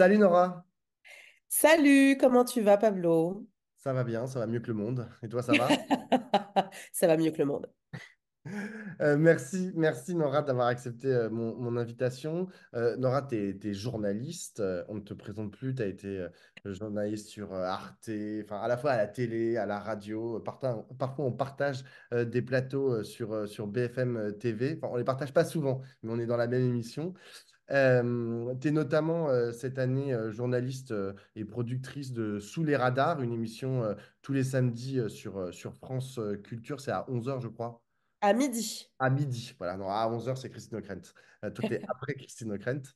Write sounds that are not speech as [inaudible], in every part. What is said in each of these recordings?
Salut Nora. Salut, comment tu vas, Pablo? Ça va bien, ça va mieux que le monde. Et toi, ça va? [laughs] Ça va mieux que le monde. Euh, merci, merci Nora d'avoir accepté euh, mon, invitation. Euh, Nora, tu es, journaliste, on ne te présente plus, tu as été journaliste sur Arte, à la fois à la télé, à la radio, parfois on partage des plateaux sur, sur BFM TV, on ne les partage pas souvent, mais on est dans la même émission tu es notamment cette année journaliste et productrice de Sous les radars, une émission tous les samedis sur, sur France Culture. C'est à 11h, je crois. À midi. À midi, voilà. Non, à 11h, c'est Christine O'Krent. Euh, tout est après Christine O'Krent.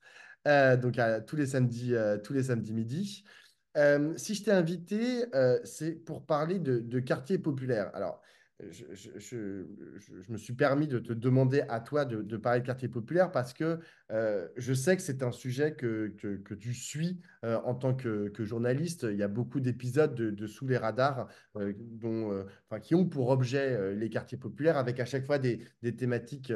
Euh, donc, tous, les samedis, tous les samedis midi. si je t'ai invité, c'est pour parler de, de quartier populaire. Alors, je, me suis permis de te demander à toi de, parler de quartier populaire parce que euh, je sais que c'est un sujet que, que, tu suis euh, en tant que, que, journaliste. Il y a beaucoup d'épisodes de, Sous les radars euh, dont, enfin, qui ont pour objet les quartiers populaires avec à chaque fois des, des thématiques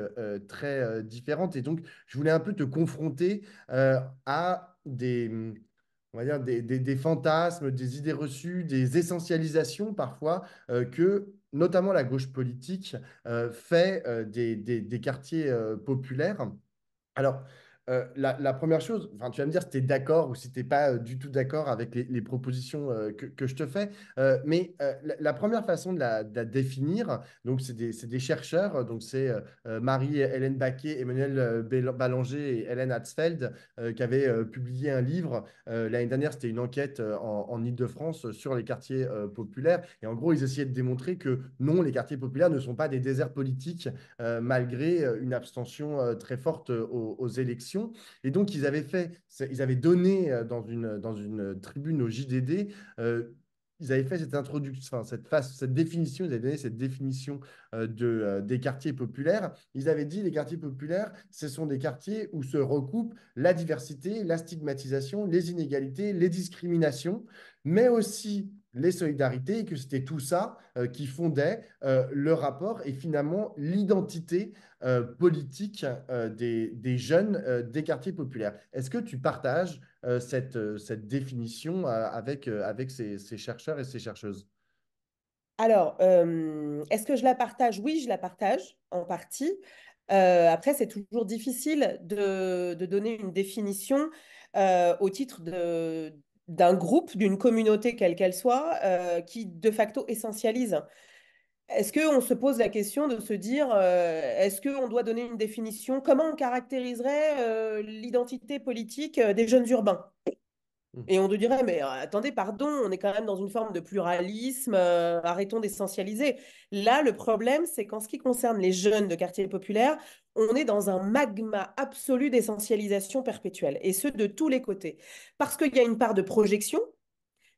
très différentes. Et donc, je voulais un peu te confronter à des on va dire, des, des, fantasmes, des idées reçues, des essentialisations parfois que notamment la gauche politique, euh, fait euh, des, quartiers euh, populaires. Alors, euh, la, première chose, enfin, tu vas me dire si tu es d'accord ou si tu n'es pas euh, du tout d'accord avec les, propositions euh, que, je te fais, mais la, première façon de la, définir, donc c'est des, chercheurs, donc c'est Marie-Hélène Baquet, Emmanuel Ballanger et Hélène Hatzfeld qui avaient publié un livre. L'année dernière, c'était une enquête en, Ile-de-France sur les quartiers populaires. Et en gros, ils essayaient de démontrer que non, les quartiers populaires ne sont pas des déserts politiques malgré une abstention très forte aux élections. Et donc, ils avaient fait, ils avaient donné euh, dans une, dans une tribune au JDD, euh, ils avaient fait cette introduction, cette, phase, cette définition, cette définition euh, de, des quartiers populaires. Ils avaient dit les quartiers populaires, ce sont des quartiers où se recoupent la diversité, la stigmatisation, les inégalités, les discriminations, mais aussi les solidarités et que c'était tout ça euh, qui fondait euh, le rapport et finalement l'identité euh, politique des, jeunes des quartiers populaires. Est-ce que tu partages cette, cette, définition avec, avec ces, ces, chercheurs et ces chercheuses Alors, est-ce que je la partage Oui, je la partage en partie. après, c'est toujours difficile de, de, donner une définition au titre de d'un groupe, d'une communauté quelle qu'elle soit, euh, qui de facto essentialise. Est-ce qu'on se pose la question de se dire, euh, est-ce qu'on doit donner une définition Comment on caractériserait euh, l'identité politique des jeunes urbains Mmh. Et on te dirait, mais attendez, pardon, on est quand même dans une forme de pluralisme, arrêtons d'essentialiser. Là, le problème, c'est qu'en ce qui concerne les jeunes de quartiers populaires, on est dans un magma absolu d'essentialisation perpétuelle, et ce, de tous les côtés. Parce qu'il y a une part de projection,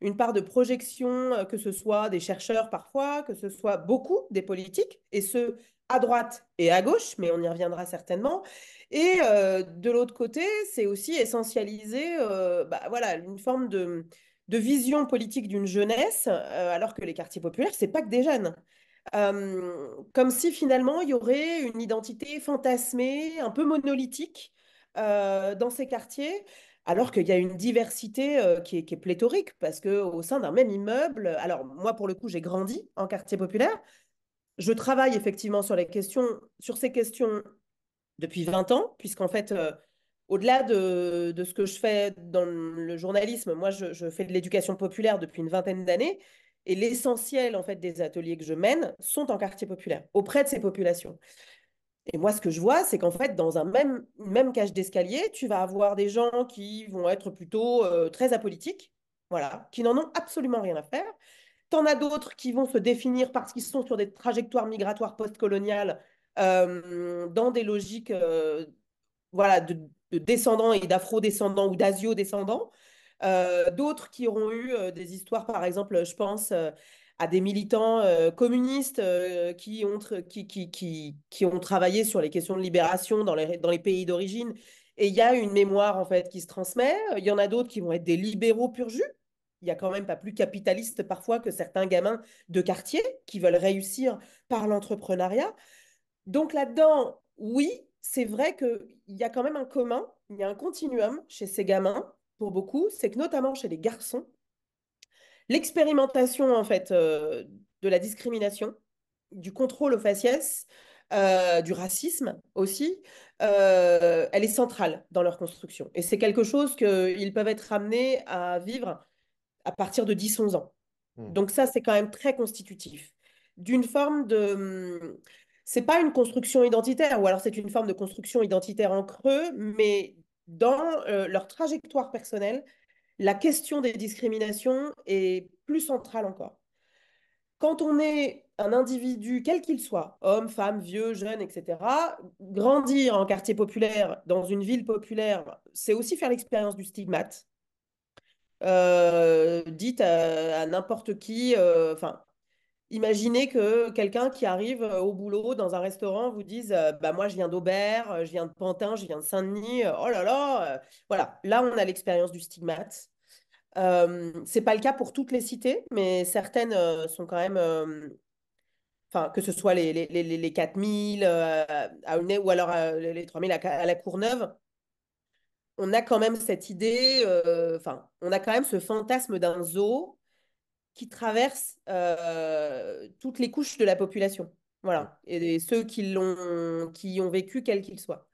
une part de projection, que ce soit des chercheurs parfois, que ce soit beaucoup des politiques, et ce, à droite et à gauche, mais on y reviendra certainement. Et euh, de l'autre côté, c'est aussi essentialiser euh, bah, voilà, une forme de, vision politique d'une jeunesse, euh, alors que les quartiers populaires, c'est pas que des jeunes. comme si finalement il y aurait une identité fantasmée, un peu monolithique dans ces quartiers, alors qu'il y a une diversité qui, est, qui, est, pléthorique, parce qu'au sein d'un même immeuble, alors moi pour le coup j'ai grandi en quartier populaire, je travaille effectivement sur, les questions, sur ces questions depuis 20 ans, puisqu'en fait, euh, au-delà de, ce que je fais dans le journalisme, moi, je, fais de l'éducation populaire depuis une vingtaine d'années. Et l'essentiel, en fait, des ateliers que je mène sont en quartier populaire, auprès de ces populations. Et moi, ce que je vois, c'est qu'en fait, dans un même, même cage d'escalier, tu vas avoir des gens qui vont être plutôt euh, très apolitiques, voilà, qui n'en ont absolument rien à faire, T'en as d'autres qui vont se définir parce qu'ils sont sur des trajectoires migratoires postcoloniales euh, dans des logiques euh, voilà, de, descendants et d'afro-descendants ou d'asio-descendants. Euh, d'autres qui auront eu des histoires, par exemple, je pense à des militants communistes qui, ont travaillé sur les questions de libération dans les, dans les pays d'origine. Et il y a une mémoire, en fait, qui se transmet. Il y en a d'autres qui vont être des libéraux pur jus il n'y a quand même pas plus capitaliste parfois que certains gamins de quartier qui veulent réussir par l'entrepreneuriat. Donc là-dedans, oui, c'est vrai qu'il y a quand même un commun, il y a un continuum chez ces gamins, pour beaucoup, c'est que notamment chez les garçons, l'expérimentation en fait euh, de la discrimination, du contrôle aux faciès, euh, du racisme aussi, euh, elle est centrale dans leur construction. Et c'est quelque chose qu'ils peuvent être amenés à vivre à partir de 10-11 ans. Hmm. Donc ça, c'est quand même très constitutif. D'une forme de... Hmm, c'est pas une construction identitaire, ou alors c'est une forme de construction identitaire en creux, mais dans euh, leur trajectoire personnelle, la question des discriminations est plus centrale encore. Quand on est un individu, quel qu'il soit, homme, femme, vieux, jeune, etc., grandir en quartier populaire, dans une ville populaire, c'est aussi faire l'expérience du stigmate, euh, dites à, n'importe qui, euh, enfin, Imaginez que quelqu'un qui arrive euh, au boulot dans un restaurant vous dise bah moi je viens d'Aubert, je viens de Pantin, je viens de Saint-Denis. Oh là là, voilà. Là on a l'expérience du stigmate. Ce n'est c'est pas le cas pour toutes les cités, mais certaines sont quand même, enfin que ce soit les, les, les, les 4000 à ou alors les 3000 à, à, la Courneuve, on a quand même cette idée, euh, enfin, on a quand même ce fantasme d'un zoo qui traverse euh, toutes les couches de la population. Voilà. Et, ceux qui, l'ont, qui ont vécu, quels qu'ils soient.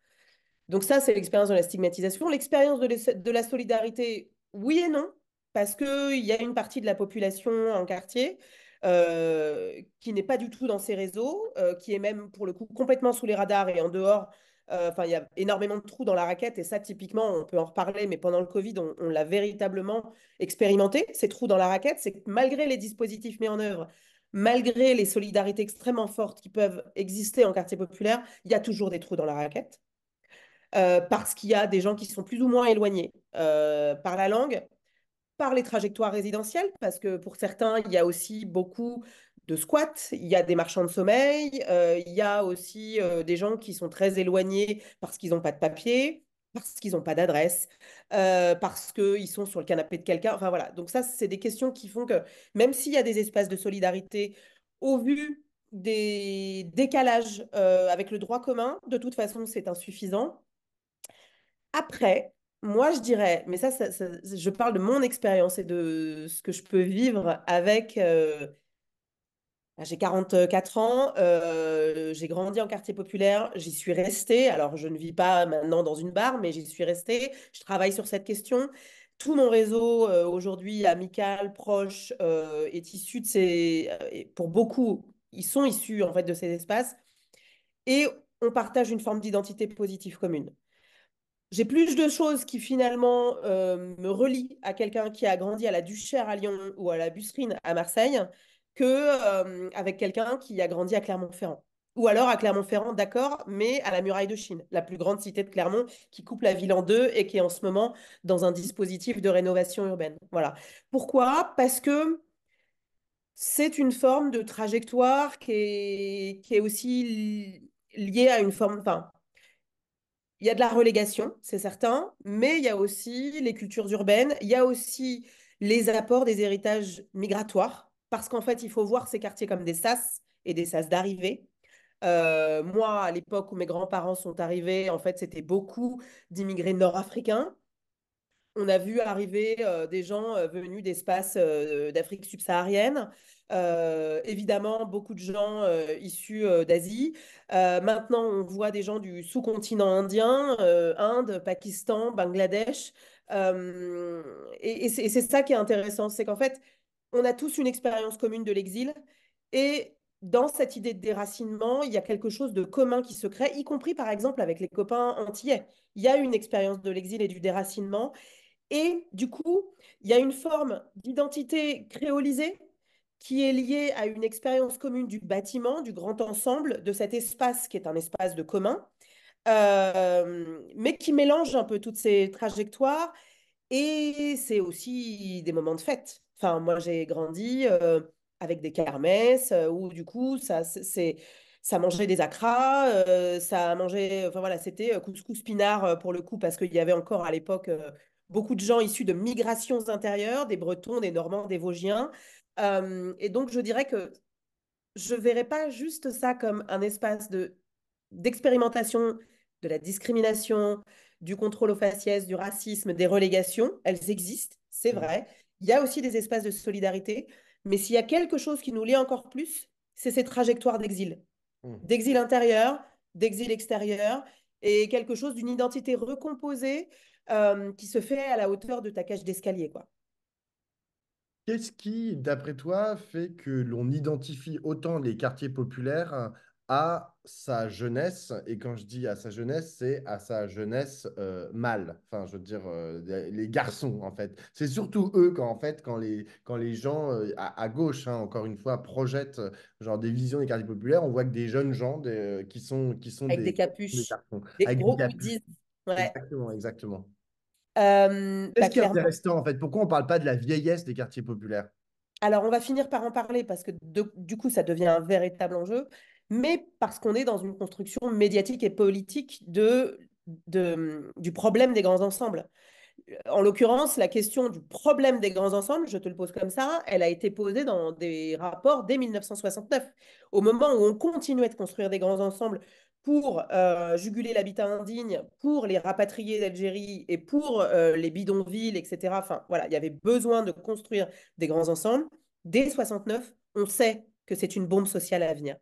Donc ça, c'est l'expérience de la stigmatisation. L'expérience de, la solidarité, oui et non, parce qu'il y a une partie de la population en quartier euh, qui n'est pas du tout dans ces réseaux, qui est même pour le coup complètement sous les radars et en dehors euh, enfin, il y a énormément de trous dans la raquette et ça, typiquement, on peut en reparler, mais pendant le Covid, on, l'a véritablement expérimenté, ces trous dans la raquette. C'est que malgré les dispositifs mis en œuvre, malgré les solidarités extrêmement fortes qui peuvent exister en quartier populaire, il y a toujours des trous dans la raquette. Euh, parce qu'il y a des gens qui sont plus ou moins éloignés euh, par la langue, par les trajectoires résidentielles, parce que pour certains, il y a aussi beaucoup de squats, il y a des marchands de sommeil, euh, il y a aussi euh, des gens qui sont très éloignés parce qu'ils n'ont pas de papier, parce qu'ils n'ont pas d'adresse, euh, parce qu'ils sont sur le canapé de quelqu'un. Enfin voilà, donc ça, c'est des questions qui font que même s'il y a des espaces de solidarité, au vu des décalages euh, avec le droit commun, de toute façon, c'est insuffisant. Après, moi, je dirais, mais ça, je parle de mon expérience et de ce que je peux vivre avec. Euh, bah, j'ai 44 ans, euh, j'ai grandi en quartier populaire, j'y suis restée. Alors, je ne vis pas maintenant dans une barre, mais j'y suis restée. Je travaille sur cette question. Tout mon réseau euh, aujourd'hui amical, proche, est issu de ces. pour beaucoup, ils sont issus en fait de ces espaces. Et on partage une forme d'identité positive commune j'ai plus de choses qui finalement euh, me relient à quelqu'un qui a grandi à la Duchère à Lyon ou à la Busserine à Marseille que euh, avec quelqu'un qui a grandi à Clermont-Ferrand. Ou alors à Clermont-Ferrand, d'accord, mais à la muraille de Chine, la plus grande cité de Clermont qui coupe la ville en deux et qui est en ce moment dans un dispositif de rénovation urbaine. Voilà. Pourquoi Parce que c'est une forme de trajectoire qui est, qui est aussi liée à une forme, il y a de la relégation, c'est certain, mais il y a aussi les cultures urbaines, il y a aussi les apports des héritages migratoires, parce qu'en fait, il faut voir ces quartiers comme des sas et des sas d'arrivée. Euh, moi, à l'époque où mes grands-parents sont arrivés, en fait, c'était beaucoup d'immigrés nord-africains. On a vu arriver euh, des gens euh, venus d'espaces d'Afrique subsaharienne. Euh, évidemment, beaucoup de gens euh, issus euh, d'Asie. maintenant, on voit des gens du sous-continent indien, Inde, Pakistan, Bangladesh. et, et c'est ça qui est intéressant, c'est qu'en fait, on a tous une expérience commune de l'exil. Et dans cette idée de déracinement, il y a quelque chose de commun qui se crée, y compris par exemple avec les copains antillais. Il y a une expérience de l'exil et du déracinement. Et du coup, il y a une forme d'identité créolisée qui est liée à une expérience commune du bâtiment, du grand ensemble, de cet espace qui est un espace de commun, euh, mais qui mélange un peu toutes ces trajectoires. Et c'est aussi des moments de fête. Enfin, moi, j'ai grandi euh, avec des kermesses euh, où, du coup, ça, c'est, ça mangeait des acras, ça mangeait. Enfin, voilà, c'était couscous pinard pour le coup, parce qu'il y avait encore à l'époque beaucoup de gens issus de migrations intérieures, des Bretons, des Normands, des Vosgiens, euh, et donc, je dirais que je ne verrais pas juste ça comme un espace d'expérimentation de la discrimination, du contrôle aux faciès, du racisme, des relégations. Elles existent, c'est mmh. vrai. Il y a aussi des espaces de solidarité. Mais s'il y a quelque chose qui nous lie encore plus, c'est ces trajectoires d'exil. Mmh. D'exil intérieur, d'exil extérieur, et quelque chose d'une identité recomposée euh, qui se fait à la hauteur de ta cage d'escalier. quoi. Qu'est-ce qui, d'après toi, fait que l'on identifie autant les quartiers populaires à sa jeunesse? Et quand je dis à sa jeunesse, c'est à sa jeunesse euh, mâle. Enfin, je veux dire, euh, les garçons, en fait. C'est surtout eux quand, en fait, quand les, quand les gens euh, à, gauche, hein, encore une fois, projettent genre des visions des quartiers populaires, on voit que des jeunes gens qui sont, qui sont avec des, capuches, des, Exactement, exactement. Euh, Qu'est-ce bah, intéressant en fait Pourquoi on ne parle pas de la vieillesse des quartiers populaires Alors on va finir par en parler parce que du coup ça devient un véritable enjeu, mais parce qu'on est dans une construction médiatique et politique de, du problème des grands ensembles. En l'occurrence, la question du problème des grands ensembles, je te le pose comme ça, elle a été posée dans des rapports dès 1969, au moment où on continuait de construire des grands ensembles pour euh, juguler l'habitat indigne, pour les rapatriés d'Algérie et pour euh, les bidonvilles, etc. Enfin, voilà, il y avait besoin de construire des grands ensembles. Dès 69, on sait que c'est une bombe sociale à venir.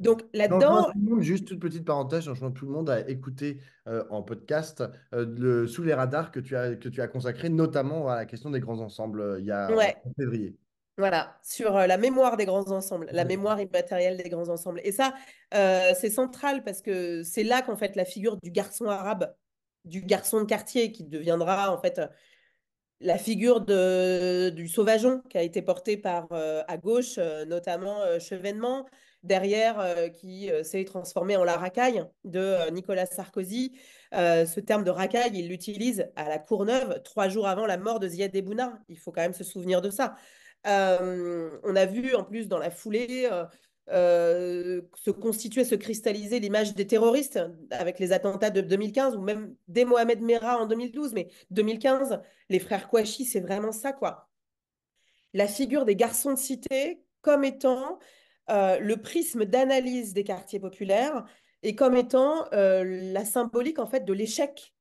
Donc là-dedans. Juste une petite parenthèse, que tout le monde à écouter euh, en podcast le Sous les radars que tu, as, que tu as consacré notamment à la question des grands ensembles il y a février. Voilà, sur euh, la mémoire des grands ensembles, la mémoire immatérielle des grands ensembles. Et ça, euh, c'est central parce que c'est là qu'en fait la figure du garçon arabe, du garçon de quartier, qui deviendra en fait euh, la figure du sauvageon qui a été porté par à gauche, notamment Chevènement, derrière qui s'est transformé en la racaille de Nicolas Sarkozy. ce terme de racaille, il l'utilise à la Courneuve trois jours avant la mort de Ziad Ebouna. Il faut quand même se souvenir de ça on a vu en plus dans la foulée se constituer, se cristalliser l'image des terroristes avec les attentats de 2015 ou même des Mohamed Merah en 2012, mais 2015, les frères Kouachi, c'est vraiment ça, quoi. La figure des garçons de cité comme étant le prisme d'analyse des quartiers populaires et comme étant la symbolique, en fait, de l'échec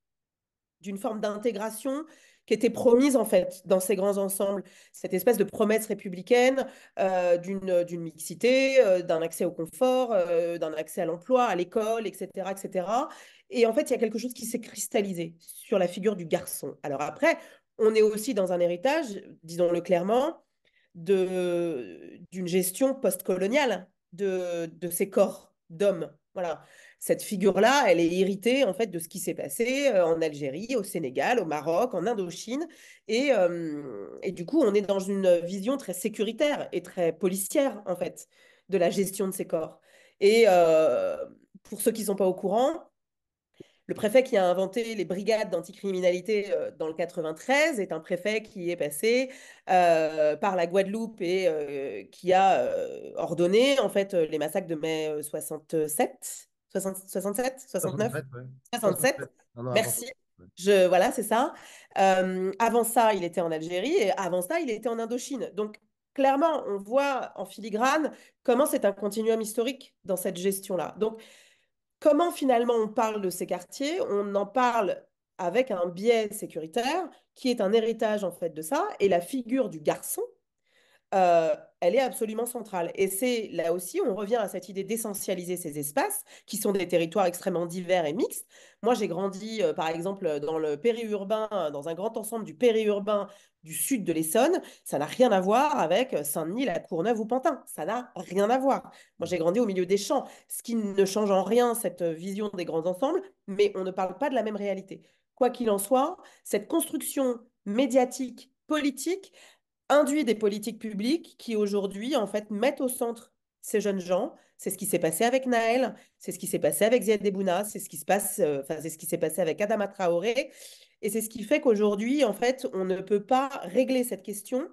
d'une forme d'intégration qui était promise en fait dans ces grands ensembles, cette espèce de promesse républicaine euh, euh, d'une, mixité, euh, d'un accès au confort, d'un accès à l'emploi, à l'école, etc., etc. Et en fait, il y a quelque chose qui s'est cristallisé sur la figure du garçon. Alors après, on est aussi dans un héritage, disons-le clairement, de, d'une gestion postcoloniale de, de ces corps d'hommes. Voilà cette figure-là, elle est irritée en fait de ce qui s'est passé euh, en Algérie, au Sénégal, au Maroc, en Indochine, et, euh, et du coup, on est dans une vision très sécuritaire et très policière en fait de la gestion de ces corps. Et euh, pour ceux qui ne sont pas au courant, le préfet qui a inventé les brigades d'anticriminalité dans le 93 est un préfet qui est passé par la Guadeloupe et qui a ordonné en fait les massacres de mai 67 67, 69, 67. Merci. Je, voilà, c'est ça. Euh, avant ça, il était en Algérie et avant ça, il était en Indochine. Donc, clairement, on voit en filigrane comment c'est un continuum historique dans cette gestion-là. Donc, comment finalement on parle de ces quartiers On en parle avec un biais sécuritaire qui est un héritage en fait de ça. Et la figure du garçon, euh, elle est absolument centrale. Et c'est là aussi, on revient à cette idée d'essentialiser ces espaces, qui sont des territoires extrêmement divers et mixtes. Moi, j'ai grandi, euh, par exemple, dans le périurbain, dans un grand ensemble du périurbain du sud de l'Essonne. Ça n'a rien à voir avec Saint-Denis, la Courneuve ou Pantin. Ça n'a rien à voir. Moi, j'ai grandi au milieu des champs, ce qui ne change en rien cette vision des grands ensembles, mais on ne parle pas de la même réalité. Quoi qu'il en soit, cette construction médiatique politique, induit des politiques publiques qui aujourd'hui, en fait, mettent au centre ces jeunes gens. C'est ce qui s'est passé avec Naël, c'est ce qui s'est passé avec Ziad Debouna, c'est ce qui se passe, euh, c'est ce qui s'est passé avec Adama Traoré. Et c'est ce qui fait qu'aujourd'hui, en fait, on ne peut pas régler cette question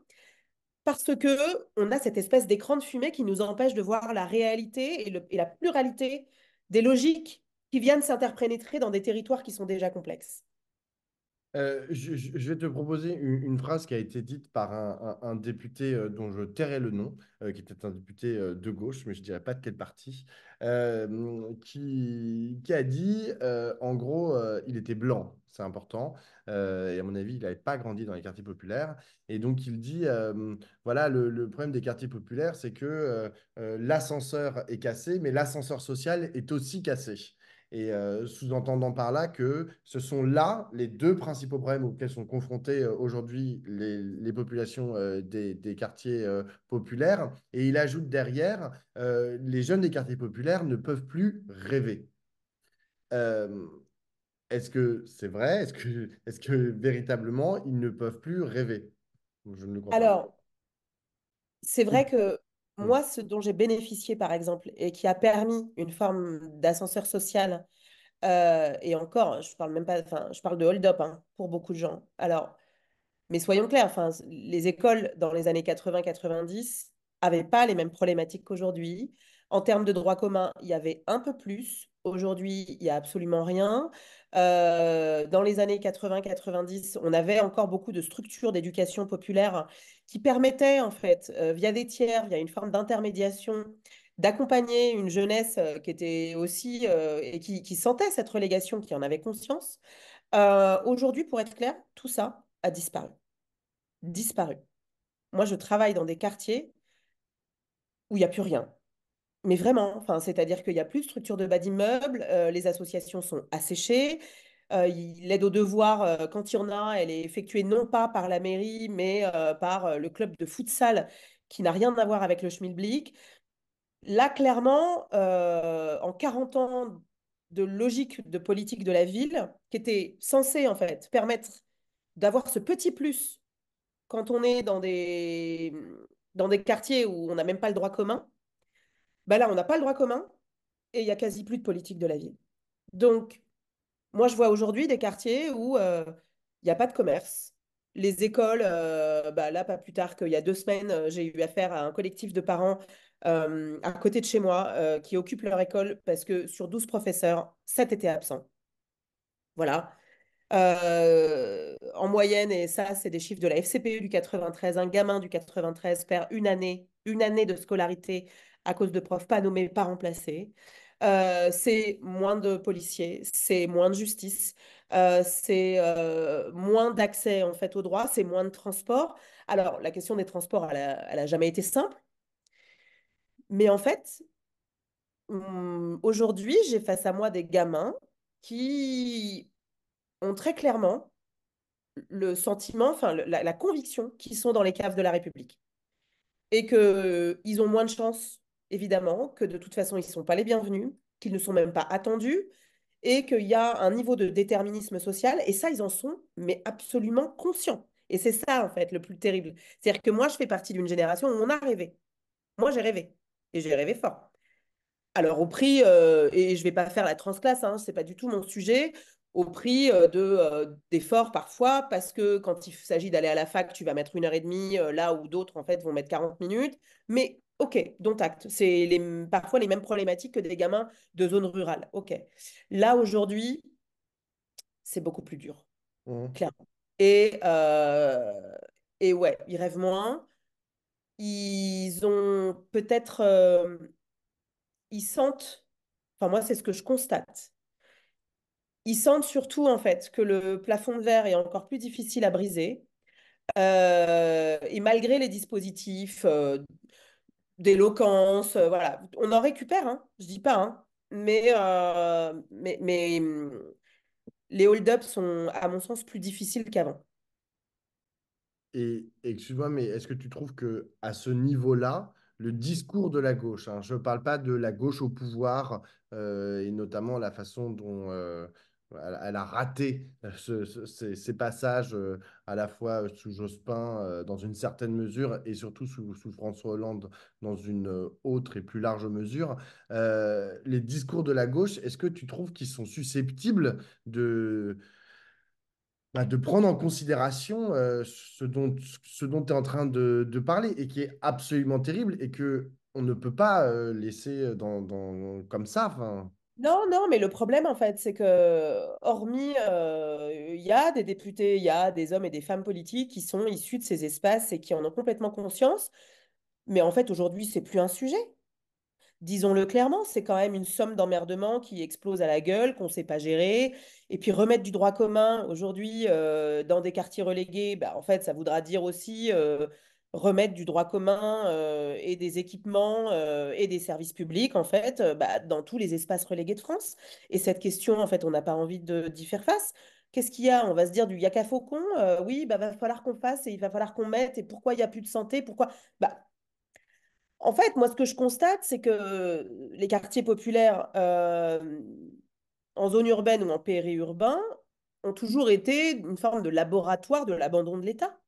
parce que on a cette espèce d'écran de fumée qui nous empêche de voir la réalité et, et la pluralité des logiques qui viennent s'interpénétrer dans des territoires qui sont déjà complexes. Euh, je, vais te proposer une, phrase qui a été dite par un, député euh, dont je tairai le nom, euh, qui était un député de gauche, mais je ne dirais pas de quel parti, qui, a dit, en gros, il était blanc, c'est important, et à mon avis, il n'avait pas grandi dans les quartiers populaires. Et donc, il dit, voilà, le, problème des quartiers populaires, c'est que l'ascenseur est cassé, mais l'ascenseur social est aussi cassé et euh, sous-entendant par là que ce sont là les deux principaux problèmes auxquels sont confrontées euh, aujourd'hui les, populations euh, des, quartiers populaires. Et il ajoute derrière, les jeunes des quartiers populaires ne peuvent plus rêver. est-ce que c'est vrai Est-ce que, est que véritablement, ils ne peuvent plus rêver Je ne le crois Alors, c'est vrai hum. que Mmh. Moi, ce dont j'ai bénéficié, par exemple, et qui a permis une forme d'ascenseur social, euh, et encore, je parle même pas, enfin, je parle de hold-up hein, pour beaucoup de gens. Alors, mais soyons clairs, enfin, les écoles dans les années 80-90 n'avaient pas les mêmes problématiques qu'aujourd'hui. En termes de droit commun, il y avait un peu plus. Aujourd'hui, il n'y a absolument rien. Euh, dans les années 80-90, on avait encore beaucoup de structures d'éducation populaire qui permettaient, en fait, euh, via des tiers, via une forme d'intermédiation, d'accompagner une jeunesse euh, qui était aussi et qui, qui, sentait cette relégation, qui en avait conscience. Aujourd'hui, pour être clair, tout ça a disparu. Disparu. Moi, je travaille dans des quartiers où il n'y a plus rien. Mais vraiment, enfin, c'est-à-dire qu'il n'y a plus de structure de bas d'immeuble, euh, les associations sont asséchées, euh, l'aide aux devoirs, euh, quand il y en a, elle est effectuée non pas par la mairie, mais euh, par le club de futsal qui n'a rien à voir avec le schmilblick. Là, clairement, en 40 ans de logique de politique de la ville, qui était censée en fait permettre d'avoir ce petit plus quand on est dans des, dans des quartiers où on n'a même pas le droit commun, bah là, on n'a pas le droit commun et il y a quasi plus de politique de la ville. Donc, moi, je vois aujourd'hui des quartiers où euh, il n'y a pas de commerce. Les écoles, euh, bah là, pas plus tard qu'il y a deux semaines, euh, j'ai eu affaire à un collectif de parents à côté de chez moi qui occupent leur école parce que sur 12 professeurs, 7 étaient absents. Voilà. en moyenne, et ça, c'est des chiffres de la FCPE du 93, un gamin du 93 perd une année, une année de scolarité à cause de profs pas nommés, pas remplacés. Euh, c'est moins de policiers, c'est moins de justice, euh, c'est euh, moins d'accès en fait au droit, c'est moins de transport. Alors la question des transports, elle n'a jamais été simple, mais en fait, hum, aujourd'hui, j'ai face à moi des gamins qui ont très clairement le sentiment, enfin la, la conviction qu'ils sont dans les caves de la République et qu'ils ont moins de chance évidemment, que de toute façon, ils ne sont pas les bienvenus, qu'ils ne sont même pas attendus, et qu'il y a un niveau de déterminisme social. Et ça, ils en sont, mais absolument conscients. Et c'est ça, en fait, le plus terrible. C'est-à-dire que moi, je fais partie d'une génération où on a rêvé. Moi, j'ai rêvé. Et j'ai rêvé fort. Alors, au prix, euh, et je ne vais pas faire la transclasse, hein, ce n'est pas du tout mon sujet, au prix euh, de, euh, d'efforts parfois, parce que quand il s'agit d'aller à la fac, tu vas mettre une heure et demie, là où d'autres, en fait, vont mettre 40 minutes. Mais Ok, dont acte. C'est les, parfois les mêmes problématiques que des gamins de zone rurale. Ok. Là, aujourd'hui, c'est beaucoup plus dur, mmh. clairement. Et, euh, et ouais, ils rêvent moins. Ils ont peut-être. Euh, ils sentent. Enfin, moi, c'est ce que je constate. Ils sentent surtout, en fait, que le plafond de verre est encore plus difficile à briser. Euh, et malgré les dispositifs d'éloquence, euh, voilà. On en récupère, hein, je dis pas, hein. euh, mais, mais, mm, les hold-ups sont, à mon sens, plus difficiles qu'avant. Et excuse-moi, mais est-ce que tu trouves que à ce niveau-là, le discours de la gauche, hein, je ne parle pas de la gauche au pouvoir euh, et notamment la façon dont elle, a raté ces, passages euh, à la fois euh, sous Jospin euh, dans une certaine mesure et surtout sous, François Hollande dans une autre et plus large mesure. les discours de la gauche, est-ce que tu trouves qu'ils sont susceptibles de, bah, prendre en considération ce dont ce dont tu es en train de, parler et qui est absolument terrible et que on ne peut pas laisser comme ça. Non, non, mais le problème, en fait, c'est que, hormis, euh, il y a des députés, il y a des hommes et des femmes politiques qui sont issus de ces espaces et qui en ont complètement conscience. Mais en fait, aujourd'hui, c'est plus un sujet. Disons-le clairement, c'est quand même une somme d'emmerdement qui explose à la gueule, qu'on ne sait pas gérer. Et puis remettre du droit commun aujourd'hui euh, dans des quartiers relégués, bah, en fait, ça voudra dire aussi euh, remettre du droit commun et des équipements et des services publics en fait bah, dans tous les espaces relégués de France et cette question en fait on n'a pas envie d'y faire face qu'est-ce qu'il y a on va se dire du yaka faucon oui bah va falloir qu'on fasse et il va falloir qu'on mette et pourquoi il y a plus de santé pourquoi bah en fait moi ce que je constate c'est que les quartiers populaires en zone urbaine ou en périurbain ont toujours été une forme de laboratoire de l'abandon de l'État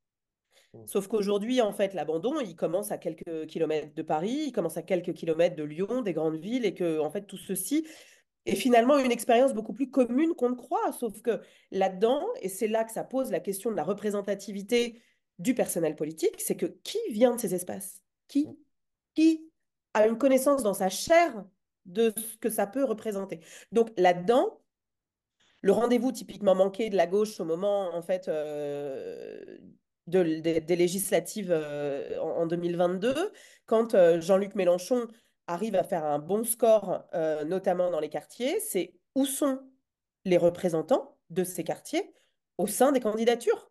Mmh. Sauf qu'aujourd'hui, en fait, l'abandon, il commence à quelques kilomètres de Paris, il commence à quelques kilomètres de Lyon, des grandes villes, et que, en fait, tout ceci est finalement une expérience beaucoup plus commune qu'on ne croit. Sauf que là-dedans, et c'est là que ça pose la question de la représentativité du personnel politique, c'est que qui vient de ces espaces Qui mmh. Qui a une connaissance dans sa chair de ce que ça peut représenter Donc là-dedans, le rendez-vous typiquement manqué de la gauche au moment en fait euh, des législatives euh, en, 2022, quand euh, Jean-Luc Mélenchon arrive à faire un bon score, euh, notamment dans les quartiers, c'est où sont les représentants de ces quartiers au sein des candidatures.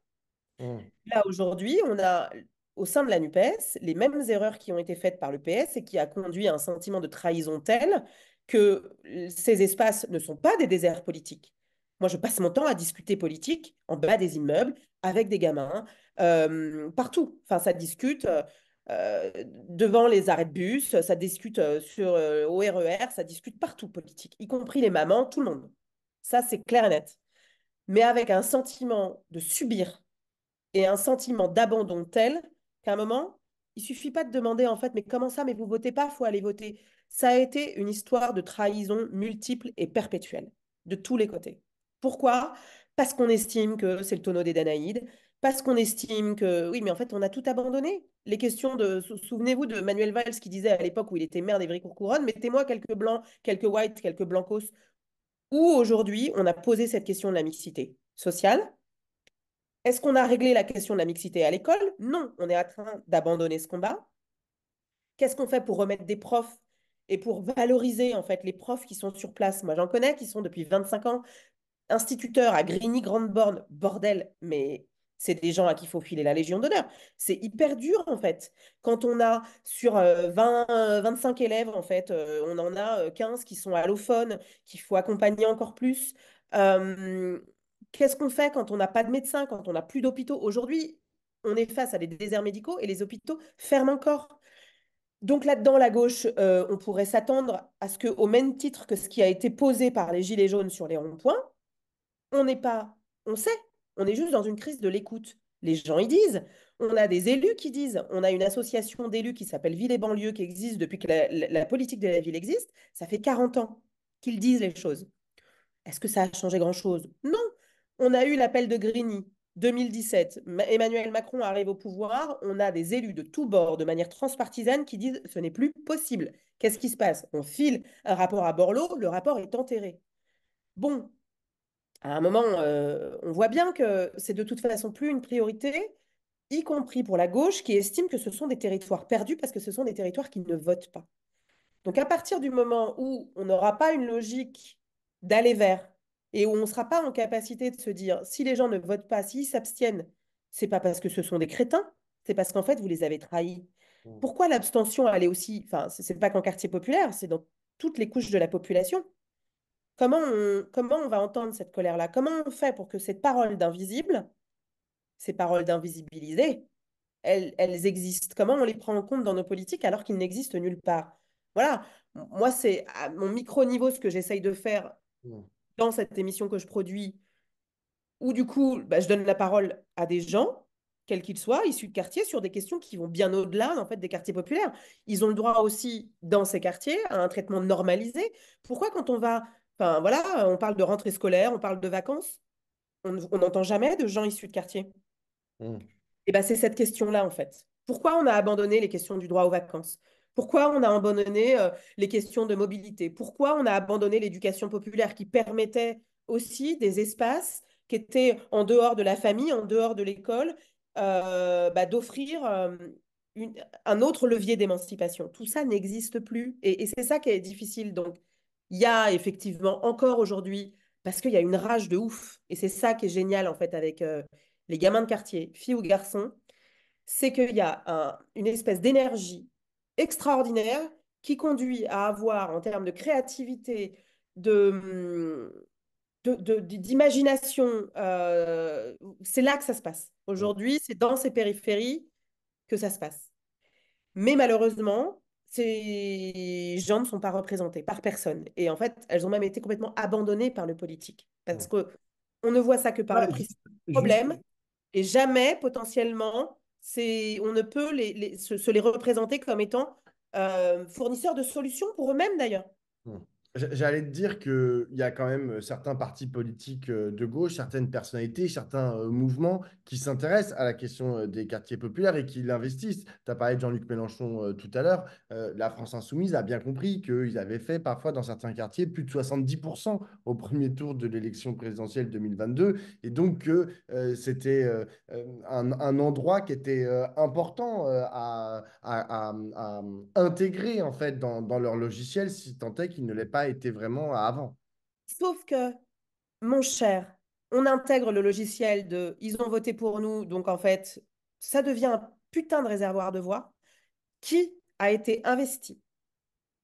Mmh. Là, aujourd'hui, on a au sein de la NUPES les mêmes erreurs qui ont été faites par le PS et qui a conduit à un sentiment de trahison tel que ces espaces ne sont pas des déserts politiques. Moi, je passe mon temps à discuter politique en bas des immeubles avec des gamins, euh, partout. Enfin, ça discute euh, devant les arrêts de bus, ça discute euh, sur au RER, e ça discute partout politique, y compris les mamans, tout le monde. Ça, c'est clair et net. Mais avec un sentiment de subir et un sentiment d'abandon tel qu'à un moment, il suffit pas de demander en fait, mais comment ça, mais vous votez pas, faut aller voter. Ça a été une histoire de trahison multiple et perpétuelle, de tous les côtés. Pourquoi Parce qu'on estime que c'est le tonneau des Danaïdes, parce qu'on estime que oui, mais en fait, on a tout abandonné. Les questions de souvenez-vous de Manuel Valls qui disait à l'époque où il était maire d'Evry-Courcouronne, mettez-moi quelques blancs, quelques whites, quelques blancos. Où aujourd'hui, on a posé cette question de la mixité sociale. Est-ce qu'on a réglé la question de la mixité à l'école Non, on est en train d'abandonner ce combat. Qu'est-ce qu'on fait pour remettre des profs et pour valoriser en fait les profs qui sont sur place Moi, j'en connais qui sont depuis 25 ans instituteurs à Grigny, Grande Borne, bordel, mais c'est des gens à qui il faut filer la Légion d'honneur. C'est hyper dur, en fait. Quand on a sur 20, euh, 25 euh, élèves, en fait, euh, on en a 15 qui sont allophones, qu'il faut accompagner encore plus. Qu'est-ce qu'on fait quand on n'a pas de médecin, quand on n'a plus d'hôpitaux Aujourd'hui, on est face à des déserts médicaux et les hôpitaux ferment encore. Donc là-dedans, la gauche, on pourrait s'attendre à ce que, au même titre que ce qui a été posé par les Gilets jaunes sur les ronds-points, on n'est pas, on sait on est juste dans une crise de l'écoute. Les gens y disent. On a des élus qui disent. On a une association d'élus qui s'appelle Ville et banlieue qui existe depuis que la, politique de la ville existe. Ça fait 40 ans qu'ils disent les choses. Est-ce que ça a changé grand-chose Non. On a eu l'appel de Grigny. 2017, Emmanuel Macron arrive au pouvoir, on a des élus de tous bords, de manière transpartisane, qui disent ce n'est plus possible. Qu'est-ce qui se passe On file un rapport à Borloo, le rapport est enterré. Bon, à un moment, euh, on voit bien que c'est de toute façon plus une priorité, y compris pour la gauche, qui estime que ce sont des territoires perdus parce que ce sont des territoires qui ne votent pas. Donc à partir du moment où on n'aura pas une logique d'aller vers et où on ne sera pas en capacité de se dire si les gens ne votent pas, s'ils s'abstiennent, c'est pas parce que ce sont des crétins, c'est parce qu'en fait vous les avez trahis. Mmh. Pourquoi l'abstention allait aussi, enfin c'est pas qu'en quartier populaire, c'est dans toutes les couches de la population. Comment on, comment on va entendre cette colère-là Comment on fait pour que cette parole d'invisible, ces paroles d'invisibilisés, elles, elles, existent Comment on les prend en compte dans nos politiques alors qu'ils n'existent nulle part Voilà, moi, c'est à mon micro-niveau ce que j'essaye de faire mmh. dans cette émission que je produis, où du coup, bah, je donne la parole à des gens, quels qu'ils soient, issus de quartiers, sur des questions qui vont bien au-delà en fait, des quartiers populaires. Ils ont le droit aussi, dans ces quartiers, à un traitement normalisé. Pourquoi quand on va voilà, on parle de rentrée scolaire, on parle de vacances. On n'entend jamais de gens issus de quartier. Mmh. Et bah, c'est cette question-là, en fait. Pourquoi on a abandonné les questions du droit aux vacances Pourquoi on a abandonné euh, les questions de mobilité Pourquoi on a abandonné l'éducation populaire qui permettait aussi des espaces qui étaient en dehors de la famille, en dehors de l'école, euh, bah, d'offrir euh, un autre levier d'émancipation Tout ça n'existe plus. Et, et c'est ça qui est difficile. Donc, il y a effectivement encore aujourd'hui, parce qu'il y a une rage de ouf, et c'est ça qui est génial en fait avec euh, les gamins de quartier, filles ou garçons, c'est qu'il y a une espèce d'énergie extraordinaire qui conduit à avoir en termes de créativité, de, mm, d'imagination. Euh, c'est là que ça se passe. Mmh. Aujourd'hui, c'est dans ces périphéries que ça se passe. Mais malheureusement, ces gens ne sont pas représentés par personne. Et en fait, elles ont même été complètement abandonnées par le politique. Parce qu'on que ne voit ça que par le problème. Et jamais, potentiellement, on ne peut les, se, les représenter comme étant euh, fournisseurs de solutions pour eux-mêmes, d'ailleurs. Mmh. J'allais te dire qu'il y a quand même euh, certains partis politiques euh, de gauche, certaines personnalités, certains euh, mouvements qui s'intéressent à la question des quartiers populaires et qui l'investissent. Tu as parlé de Jean-Luc Mélenchon tout à l'heure. La France insoumise a bien compris qu'ils avaient fait parfois dans certains quartiers plus de 70% au premier tour de l'élection présidentielle 2022. Et donc que c'était un, endroit qui était important à, intégrer en fait dans, dans leur logiciel si tant est qu'ils ne l'aient pas était été vraiment avant. Sauf que, mon cher, on intègre le logiciel de ils ont voté pour nous, donc en fait, ça devient un putain de réservoir de voix qui a été investi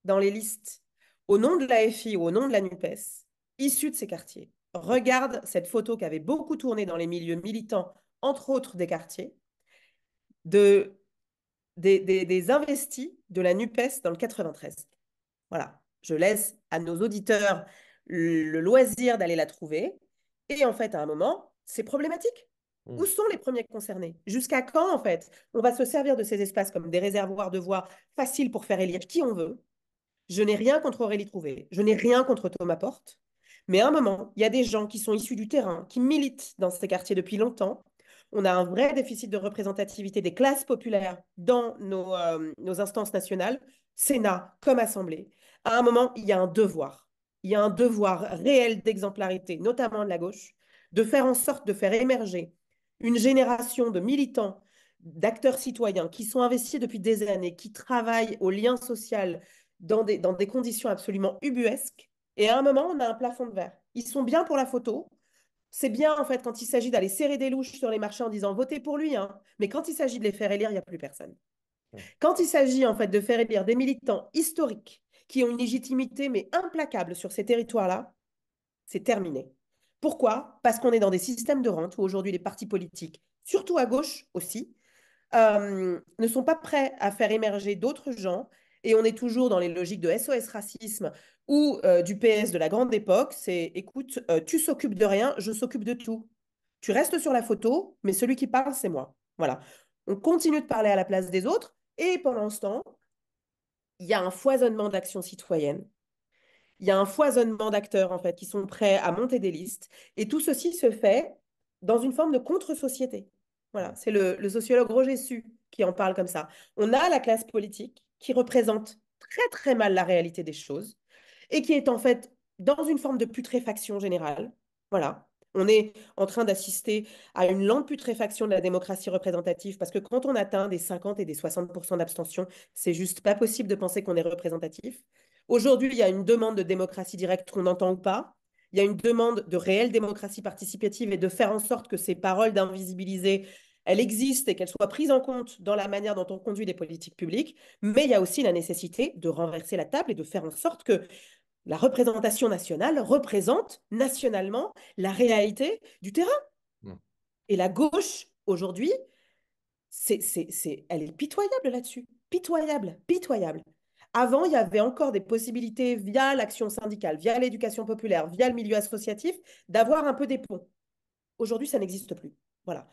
dans les listes au nom de l'AFI ou au nom de la NUPES, issus de ces quartiers. Regarde cette photo qui avait beaucoup tourné dans les milieux militants, entre autres des quartiers, de, des, des, des investis de la NUPES dans le 93. Voilà. Je laisse à nos auditeurs le loisir d'aller la trouver. Et en fait, à un moment, c'est problématique. Mmh. Où sont les premiers concernés Jusqu'à quand, en fait On va se servir de ces espaces comme des réservoirs de voix faciles pour faire élire qui on veut. Je n'ai rien contre Aurélie Trouvé, je n'ai rien contre Thomas Porte. Mais à un moment, il y a des gens qui sont issus du terrain, qui militent dans ces quartiers depuis longtemps. On a un vrai déficit de représentativité des classes populaires dans nos euh, instances nationales, Sénat comme Assemblée à un moment, il y a un devoir. Il y a un devoir réel d'exemplarité, notamment de la gauche, de faire en sorte de faire émerger une génération de militants, d'acteurs citoyens qui sont investis depuis des années, qui travaillent au lien social dans des, conditions absolument ubuesques. Et à un moment, on a un plafond de verre. Ils sont bien pour la photo, c'est bien, en fait, quand il s'agit d'aller serrer des louches sur les marchés en disant votez pour lui, hein mais quand il s'agit de les faire élire, il n'y a plus personne. Quand il s'agit, en fait, de faire élire des militants historiques qui ont une légitimité mais implacable sur ces territoires-là, c'est terminé. Pourquoi Parce qu'on est dans des systèmes de rente où aujourd'hui les partis politiques, surtout à gauche aussi, euh, ne sont pas prêts à faire émerger d'autres gens. Et on est toujours dans les logiques de SOS racisme ou euh, du PS de la grande époque. C'est écoute, euh, tu s'occupes de rien, je s'occupe de tout. Tu restes sur la photo, mais celui qui parle, c'est moi. Voilà. On continue de parler à la place des autres. Et pendant ce temps, il y a un foisonnement d'actions citoyennes. Il y a un foisonnement d'acteurs, en fait, qui sont prêts à monter des listes. Et tout ceci se fait dans une forme de contre-société. Voilà, c'est le, sociologue Roger Su qui en parle comme ça. On a la classe politique qui représente très, très mal la réalité des choses et qui est en fait dans une forme de putréfaction générale. Voilà. On est en train d'assister à une lente putréfaction de la démocratie représentative parce que quand on atteint des 50 et des 60 d'abstention, c'est juste pas possible de penser qu'on est représentatif. Aujourd'hui, il y a une demande de démocratie directe qu'on n'entend ou pas. Il y a une demande de réelle démocratie participative et de faire en sorte que ces paroles d'invisibiliser elles existent et qu'elles soient prises en compte dans la manière dont on conduit des politiques publiques, mais il y a aussi la nécessité de renverser la table et de faire en sorte que la représentation nationale représente nationalement la réalité du terrain. Et la gauche, aujourd'hui, c'est, elle est pitoyable là-dessus. Pitoyable, pitoyable. Avant, il y avait encore des possibilités via l'action syndicale, via l'éducation populaire, via le milieu associatif, d'avoir un peu des ponts. Aujourd'hui, ça n'existe plus. Voilà.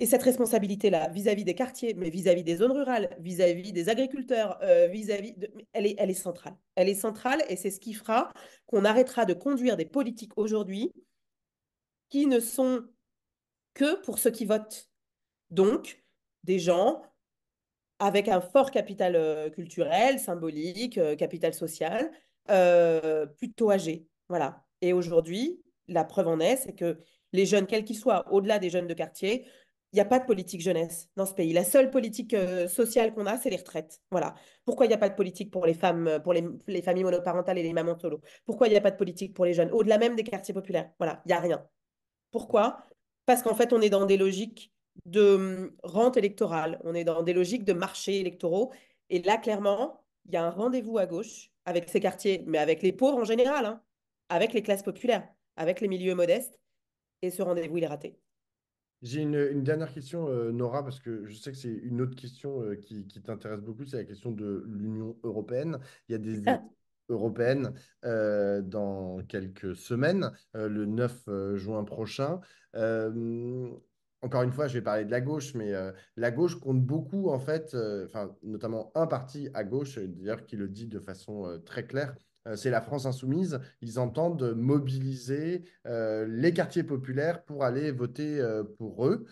Et cette responsabilité-là, vis-à-vis des quartiers, mais vis-à-vis des zones rurales, vis-à-vis des agriculteurs, euh, vis-à-vis elle, est, centrale. Elle est centrale et c'est ce qui fera qu'on arrêtera de conduire des politiques aujourd'hui qui ne sont que pour ceux qui votent. Donc, des gens avec un fort capital euh, culturel, symbolique, euh, capital social, plutôt âgés. Voilà. Et aujourd'hui, la preuve en est, c'est que les jeunes, quels qu'ils soient, au-delà des jeunes de quartier, il n'y a pas de politique jeunesse dans ce pays. La seule politique euh, sociale qu'on a, c'est les retraites. Voilà. Pourquoi il n'y a pas de politique pour les femmes, euh, pour les, familles monoparentales et les mamans solo Pourquoi il n'y a pas de politique pour les jeunes Au-delà même des quartiers populaires. Voilà, il n'y a rien. Pourquoi Parce qu'en fait, on est dans des logiques de hum, rente électorale, on est dans des logiques de marchés électoraux. Et là, clairement, il y a un rendez-vous à gauche avec ces quartiers, mais avec les pauvres en général, hein, avec les classes populaires, avec les milieux modestes. Et ce rendez-vous, il est raté. J'ai une, dernière question, euh, Nora, parce que je sais que c'est une autre question euh, qui, t'intéresse beaucoup, c'est la question de l'Union européenne. Il y a des élections européennes euh, dans quelques semaines, le 9 juin prochain. encore une fois, je vais parler de la gauche, mais la gauche compte beaucoup, en fait, enfin, notamment un parti à gauche, d'ailleurs, qui le dit de façon très claire, euh, c'est la France insoumise, ils entendent mobiliser euh, les quartiers populaires pour aller voter euh, pour eux,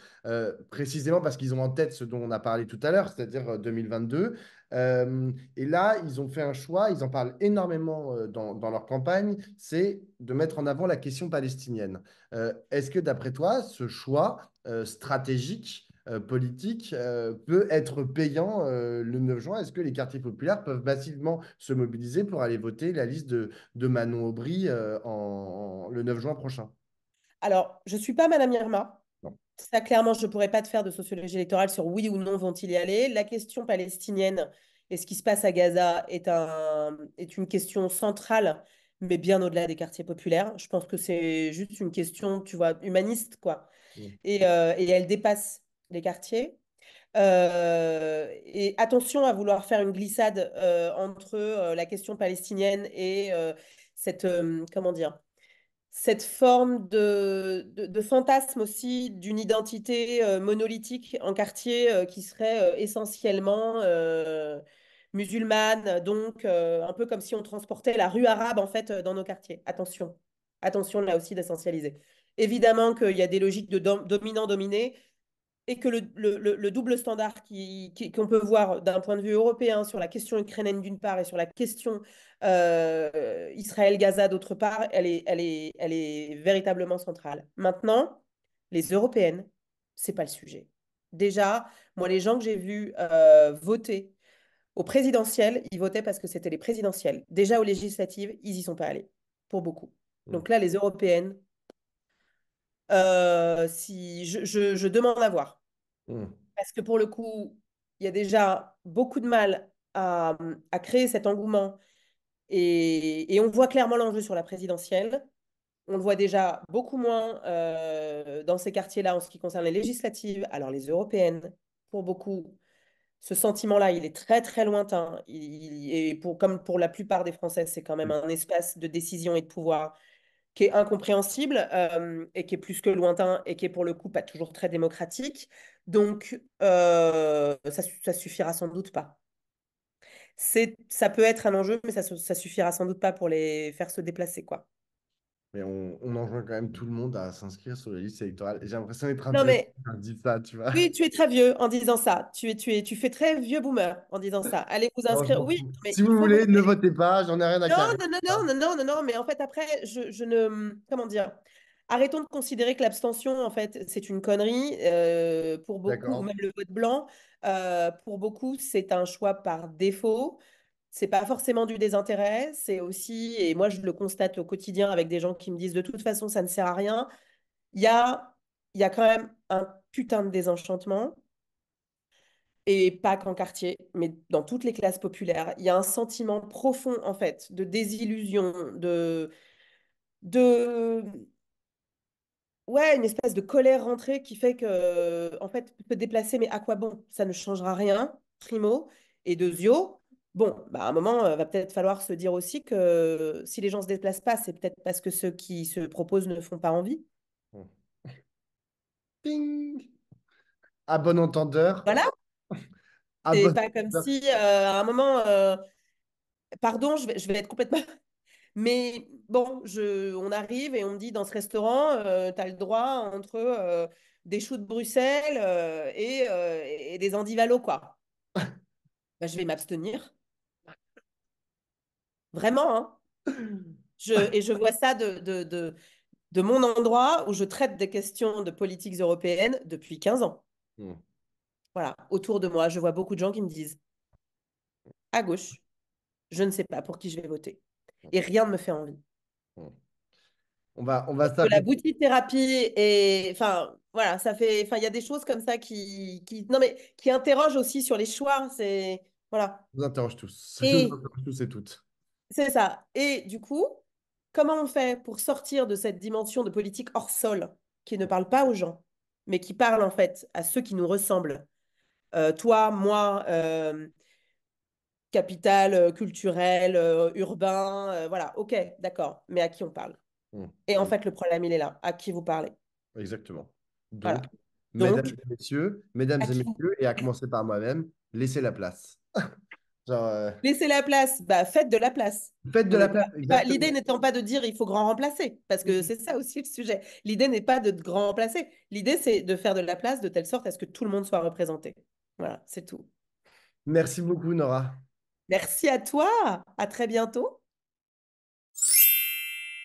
précisément parce qu'ils ont en tête ce dont on a parlé tout à l'heure, c'est-à-dire 2022. et là, ils ont fait un choix, ils en parlent énormément dans, leur campagne, c'est de mettre en avant la question palestinienne. Est-ce que d'après toi, ce choix stratégique euh, politique euh, peut être payant euh, le 9 juin Est-ce que les quartiers populaires peuvent massivement se mobiliser pour aller voter la liste de, de Manon Aubry en, le 9 juin prochain Alors, je ne suis pas Madame Irma. Ça, clairement, je ne pourrais pas te faire de sociologie électorale sur oui ou non vont-ils y aller. La question palestinienne et ce qui se passe à Gaza est, un, est une question centrale, mais bien au-delà des quartiers populaires. Je pense que c'est juste une question, tu vois, humaniste, quoi. Mmh. Et, et, elle dépasse des quartiers. Euh, et attention à vouloir faire une glissade euh, entre euh, la question palestinienne et cette, comment dire, cette forme de, de, fantasme aussi d'une identité monolithique en quartier qui serait essentiellement musulmane, donc un peu comme si on transportait la rue arabe en fait dans nos quartiers. Attention, attention là aussi d'essentialiser. Évidemment qu'il y a des logiques de dominant-dominé, et que le, double standard qu'on qui, peut voir d'un point de vue européen sur la question ukrainienne d'une part et sur la question euh, Israël-Gaza d'autre part, elle est, elle, est, elle est véritablement centrale. Maintenant, les européennes, c'est pas le sujet. Déjà, moi, les gens que j'ai vus euh, voter aux présidentielles, ils votaient parce que c'était les présidentielles. Déjà, aux législatives, ils n'y sont pas allés, pour beaucoup. Mmh. Donc là, les européennes, euh, si je, je, demande à voir. Mmh. Parce que pour le coup, il y a déjà beaucoup de mal à, à créer cet engouement. Et, on voit clairement l'enjeu sur la présidentielle. On le voit déjà beaucoup moins euh, dans ces quartiers-là en ce qui concerne les législatives. Alors les européennes, pour beaucoup, ce sentiment-là, il est très très lointain. et pour, comme pour la plupart des Français, c'est quand même mmh. un espace de décision et de pouvoir qui est incompréhensible euh, et qui est plus que lointain et qui est pour le coup pas toujours très démocratique. Donc, euh, ça, suffira sans doute pas. C'est, ça peut être un enjeu, mais ça, ça suffira sans doute pas pour les faire se déplacer, quoi. Mais on, on enjoint quand même tout le monde à s'inscrire sur les listes électorales. J'ai l'impression d'être un non, mais... tu vois. Oui, tu es très vieux en disant ça. Tu, tu fais très vieux boomer en disant ça. Allez vous inscrire. Oui. Mais si vous voulez, ne votez pas, j'en ai rien à dire. Non, non, non, non, non, non, mais en fait, après, je, ne. Comment dire Arrêtons de considérer que l'abstention, en fait, c'est une connerie. Euh, pour beaucoup, même le vote blanc, euh, pour beaucoup, c'est un choix par défaut c'est pas forcément du désintérêt, c'est aussi, et moi je le constate au quotidien avec des gens qui me disent de toute façon ça ne sert à rien, il y a, y a quand même un putain de désenchantement, et pas qu'en quartier, mais dans toutes les classes populaires. Il y a un sentiment profond en fait de désillusion, de... de ouais, une espèce de colère rentrée qui fait que, en fait, peut déplacer, mais à quoi bon Ça ne changera rien, primo. Et zio Bon, bah, à un moment, il euh, va peut-être falloir se dire aussi que euh, si les gens ne se déplacent pas, c'est peut-être parce que ceux qui se proposent ne font pas envie. Mmh. [laughs] Ping À bon entendeur. Voilà. [laughs] C'est pas comme si euh, à un moment, pardon, je vais, être complètement [laughs] Mais bon, je, on arrive et on me dit dans ce restaurant, tu as le droit entre des choux de Bruxelles et, des andivalos, quoi. Bah, je vais m'abstenir. Vraiment. Hein. Je, et je vois ça de, de, mon endroit où je traite des questions de politiques européennes depuis 15 ans. Hmm. Voilà, autour de moi, je vois beaucoup de gens qui me disent à gauche, je ne sais pas pour qui je vais voter. Hmm. Et rien ne me fait envie. Hmm. On va, on va ça... La boutique thérapie et enfin voilà, ça fait enfin il y a des choses comme ça qui, qui non mais qui interrogent aussi sur les choix, c'est voilà. Vous interroge tous. Et... interroge tous et toutes. C'est ça. Et du coup, comment on fait pour sortir de cette dimension de politique hors sol qui ne parle pas aux gens, mais qui parle en fait à ceux qui nous ressemblent euh, Toi, moi, euh, capital euh, culturel, urbain, voilà, ok, d'accord, mais à qui on parle mmh. Et en mmh. fait, le problème, il est là. À qui vous parlez Exactement. Donc, messieurs, mesdames et messieurs, et à commencer par moi-même, laissez la place. [laughs] Euh, Laissez la place, bah, faites de la place. Faites de la place. Bah, l'idée n'étant pas de dire il faut grand remplacer, parce que c'est ça aussi le sujet. L'idée n'est pas de grand remplacer. L'idée, c'est de faire de la place de telle sorte à ce que tout le monde soit représenté. Voilà, c'est tout. Merci beaucoup, Nora. Merci à toi. À très bientôt.